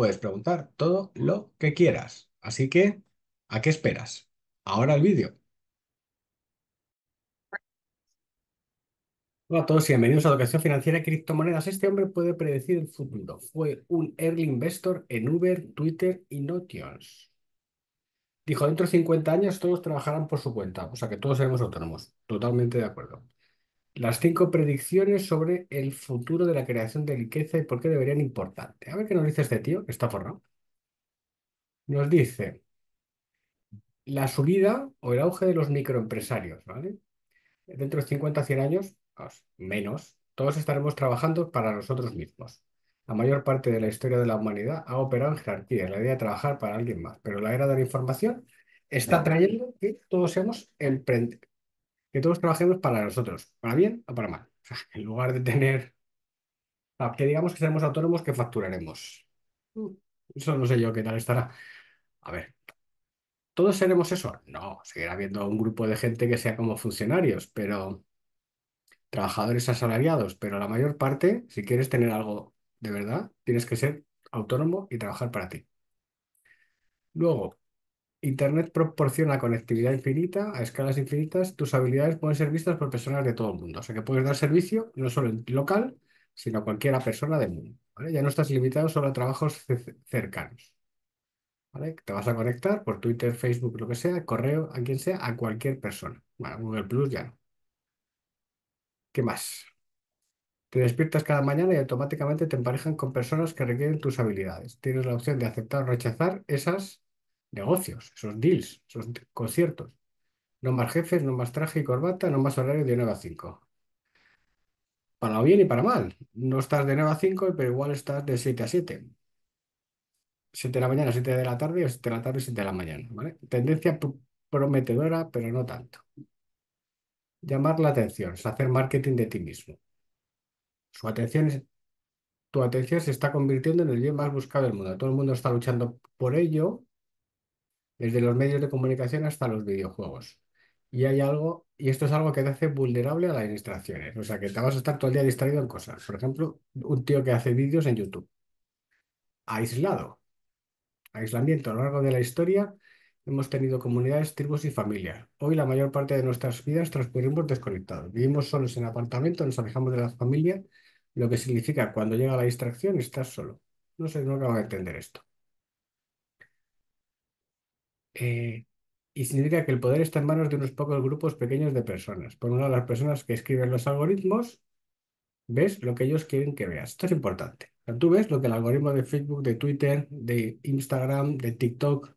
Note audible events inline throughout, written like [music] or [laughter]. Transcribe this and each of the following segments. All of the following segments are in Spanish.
puedes preguntar todo lo que quieras. Así que, ¿a qué esperas? Ahora el vídeo. Hola a todos y bienvenidos a Educación Financiera y Criptomonedas. Este hombre puede predecir el futuro. Fue un early investor en Uber, Twitter y Notions. Dijo, dentro de 50 años todos trabajarán por su cuenta, o sea que todos seremos autónomos. Totalmente de acuerdo. Las cinco predicciones sobre el futuro de la creación de riqueza y por qué deberían importarte. A ver qué nos dice este tío, que está forrado. Nos dice la subida o el auge de los microempresarios, ¿vale? Dentro de 50 a 100 años, pues, menos, todos estaremos trabajando para nosotros mismos. La mayor parte de la historia de la humanidad ha operado en jerarquía, en la idea de trabajar para alguien más, pero la era de la información está trayendo que todos seamos emprendedores que todos trabajemos para nosotros, para bien o para mal. [laughs] en lugar de tener, que digamos que seremos autónomos, que facturaremos. Mm. Eso no sé yo qué tal estará. A ver, ¿todos seremos eso? No, seguirá habiendo un grupo de gente que sea como funcionarios, pero trabajadores asalariados, pero la mayor parte, si quieres tener algo de verdad, tienes que ser autónomo y trabajar para ti. Luego, Internet proporciona conectividad infinita a escalas infinitas. Tus habilidades pueden ser vistas por personas de todo el mundo. O sea que puedes dar servicio no solo en local, sino a cualquiera persona del mundo. Ya no estás limitado solo a trabajos cercanos. Te vas a conectar por Twitter, Facebook, lo que sea, correo, a quien sea, a cualquier persona. Bueno, Google Plus ya no. ¿Qué más? Te despiertas cada mañana y automáticamente te emparejan con personas que requieren tus habilidades. Tienes la opción de aceptar o rechazar esas negocios, esos deals, esos conciertos. No más jefes, no más traje y corbata, no más horario de 9 a 5. Para bien y para mal. No estás de 9 a 5, pero igual estás de 7 a 7. 7 de la mañana, 7 de la tarde, o 7 de la tarde, 7 de la mañana. Tendencia prometedora, pero no tanto. Llamar la atención, es hacer marketing de ti mismo. Su atención es, tu atención se está convirtiendo en el bien más buscado del mundo. Todo el mundo está luchando por ello, desde los medios de comunicación hasta los videojuegos. Y hay algo, y esto es algo que te hace vulnerable a las distracciones. O sea, que te vas a estar todo el día distraído en cosas. Por ejemplo, un tío que hace vídeos en YouTube. Aislado. Aislamiento. A lo largo de la historia hemos tenido comunidades, tribus y familias. Hoy la mayor parte de nuestras vidas transcurrimos desconectados. Vivimos solos en apartamentos, nos alejamos de la familia, lo que significa cuando llega la distracción estás solo. No sé, no acabo de entender esto. Eh, y significa que el poder está en manos de unos pocos grupos pequeños de personas. Por una de las personas que escriben los algoritmos, ves lo que ellos quieren que veas. Esto es importante. tú ves lo que el algoritmo de Facebook, de Twitter, de Instagram, de TikTok,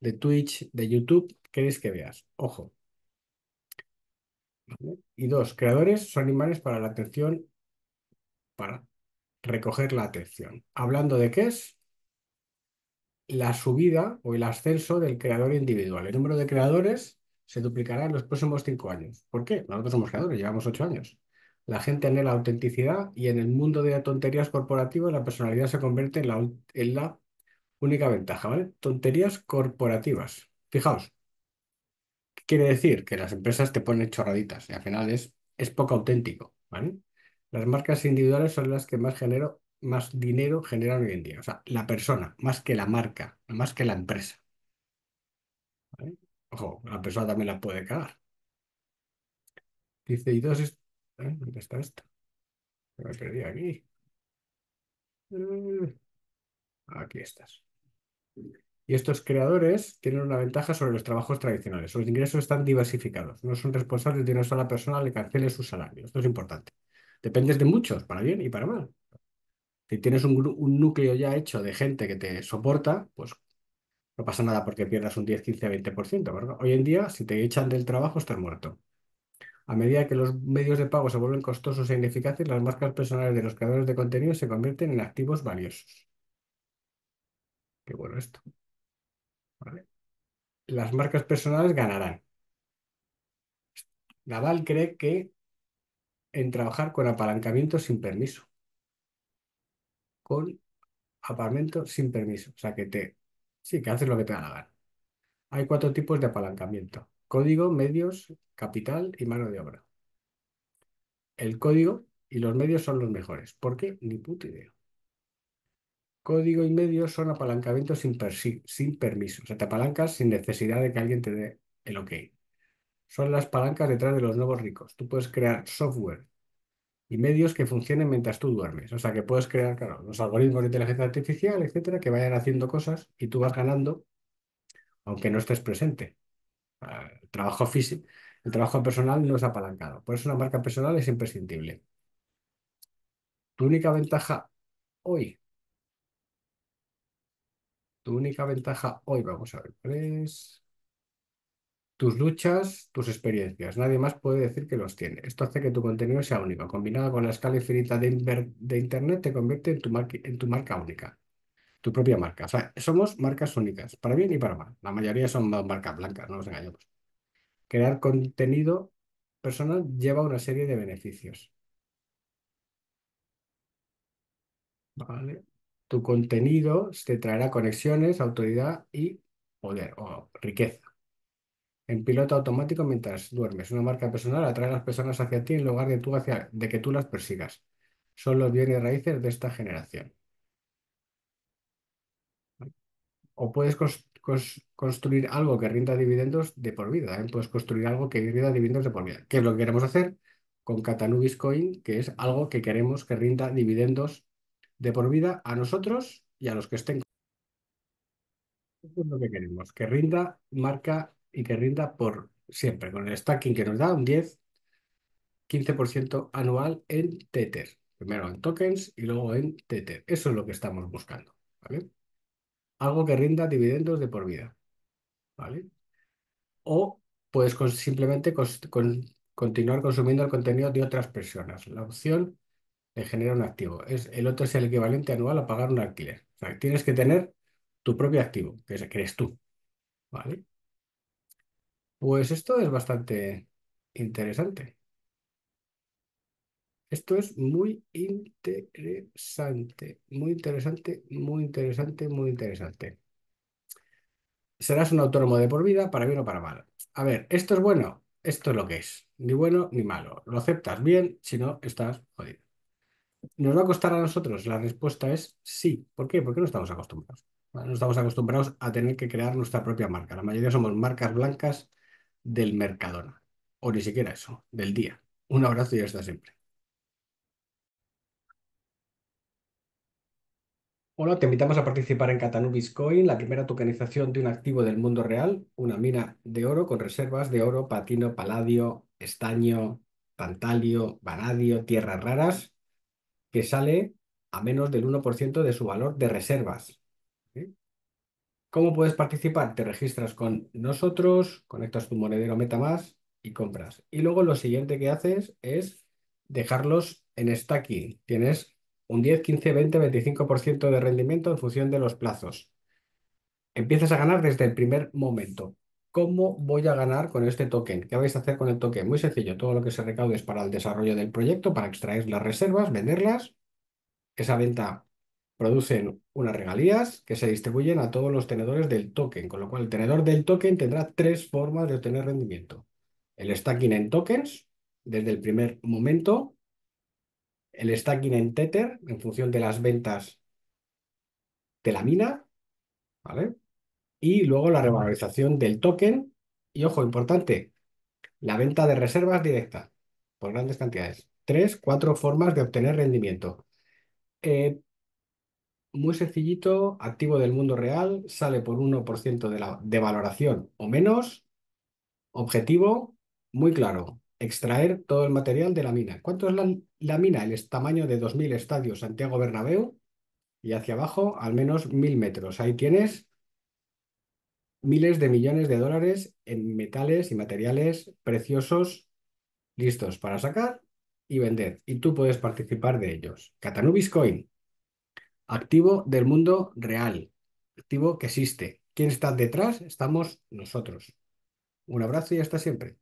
de Twitch, de YouTube, quieres que veas. Ojo. Y dos, creadores son animales para la atención, para recoger la atención. Hablando de qué es, la subida o el ascenso del creador individual. El número de creadores se duplicará en los próximos cinco años. ¿Por qué? Nosotros somos creadores, llevamos ocho años. La gente anhela autenticidad y en el mundo de tonterías corporativas la personalidad se convierte en la, única ventaja, ¿vale? Tonterías corporativas. Fijaos, ¿qué quiere decir? Que las empresas te ponen chorraditas y al final es, es poco auténtico, ¿vale? Las marcas individuales son las que más genero, más dinero genera hoy en día. O sea, la persona, más que la marca, más que la empresa. Ojo, la persona también la puede cagar. Dice, y dos ¿eh? ¿Dónde está esto? Me perdí aquí. Eh, aquí estás. Y estos creadores tienen una ventaja sobre los trabajos tradicionales. Los ingresos están diversificados. No son responsables de una sola persona le cancele su salario. Esto es importante. Dependes de muchos, para bien y para mal. Si tienes un, núcleo ya hecho de gente que te soporta, pues no pasa nada porque pierdas un 10, 15, 20%, Hoy en día, si te echan del trabajo, estás muerto. A medida que los medios de pago se vuelven costosos e ineficaces, las marcas personales de los creadores de contenido se convierten en activos valiosos. Qué bueno esto. Las marcas personales ganarán. Naval cree que en trabajar con apalancamiento sin permiso con sin permiso. O sea, que te, sí, que haces lo que te da la gana. Hay cuatro tipos de apalancamiento. Código, medios, capital y mano de obra. El código y los medios son los mejores. ¿Por qué? Ni puta idea. Código y medios son apalancamiento sin, sin permiso. O sea, te apalancas sin necesidad de que alguien te dé el ok. Son las palancas detrás de los nuevos ricos. Tú puedes crear software y medios que funcionen mientras tú duermes. O sea, que puedes crear, claro, los algoritmos de inteligencia artificial, etcétera, que vayan haciendo cosas y tú vas ganando, aunque no estés presente. Ah, el trabajo físico, el trabajo personal no es apalancado. Por eso una marca personal es imprescindible. Tu única ventaja hoy. Tu única ventaja hoy, vamos a ver, tus luchas, tus experiencias. Nadie más puede decir que los tiene. Esto hace que tu contenido sea único. Combinado con la escala infinita de, Internet, te convierte en tu, en tu marca única, tu propia marca. O sea, somos marcas únicas, para bien y para mal. La mayoría son marcas blancas, no nos engañemos. Crear contenido personal lleva una serie de beneficios. Vale. Tu contenido te traerá conexiones, autoridad y poder o riqueza en piloto automático mientras duermes. Una marca personal atrae a las personas hacia ti en lugar de, que tú las persigas. Son los bienes raíces de esta generación. O puedes construir algo que rinda dividendos de por vida. ¿eh? Puedes construir algo que rinda dividendos de por vida. ¿Qué es lo que queremos hacer? con Catanubis Coin, que es algo que queremos que rinda dividendos de por vida a nosotros y a los que estén. Eso es lo que queremos, que rinda marca y que rinda por siempre, con el stacking que nos da un 10, 15% anual en Tether. Primero en tokens y luego en Tether. Eso es lo que estamos buscando. ¿vale? Algo que rinda dividendos de por vida. ¿vale? O puedes simplemente continuar consumiendo el contenido de otras personas. La opción de generar un activo. Es, el otro es el equivalente anual a pagar un alquiler. O sea, tienes que tener tu propio activo, que, es, que eres tú. ¿Vale? Pues esto es bastante interesante. Esto es muy interesante, muy interesante, muy interesante, muy interesante. Serás un autónomo de por vida, para bien o para mal. A ver, esto es bueno, esto es lo que es. Ni bueno ni malo. Lo aceptas bien, si no, estás jodido. ¿Nos va a costar a nosotros? La respuesta es sí. ¿Por qué? Porque no estamos acostumbrados. No estamos acostumbrados a tener que crear nuestra propia marca. La mayoría somos marcas blancas del Mercadona. O ni siquiera eso, del día. Un abrazo y hasta siempre. Hola, te invitamos a participar en Catanubis Coin, la primera tokenización de un activo del mundo real, una mina de oro con reservas de oro, patino, paladio, estaño, pantalio, vanadio, tierras raras, que sale a menos del 1% de su valor de reservas. ¿Cómo puedes participar? Te registras con nosotros, conectas tu monedero MetaMask y compras. Y luego lo siguiente que haces es dejarlos en stacking. Tienes un 10, 15, 20, 25% de rendimiento en función de los plazos. Empiezas a ganar desde el primer momento. ¿Cómo voy a ganar con este token? ¿Qué vais a hacer con el token? Muy sencillo, todo lo que se recaude es para el desarrollo del proyecto, para extraer las reservas, venderlas. Esa venta producen unas regalías que se distribuyen a todos los tenedores del token, con lo cual el tenedor del token tendrá tres formas de obtener rendimiento. El stacking en tokens, desde el primer momento, el stacking en Tether, en función de las ventas de la mina, ¿vale? Y luego la revalorización del token. Y ojo, importante, la venta de reservas directa por grandes cantidades. Tres, cuatro formas de obtener rendimiento. Eh, muy sencillito, activo del mundo real, sale por 1% de, la, valoración o menos. Objetivo, muy claro, extraer todo el material de la mina. ¿Cuánto es la, mina? El tamaño de 2.000 estadios Santiago Bernabéu y hacia abajo al menos 1.000 metros. Ahí tienes miles de millones de dólares en metales y materiales preciosos listos para sacar y vender. Y tú puedes participar de ellos. Catanubis Coin, activo del mundo real, activo que existe. ¿Quién está detrás? Estamos nosotros. Un abrazo y hasta siempre.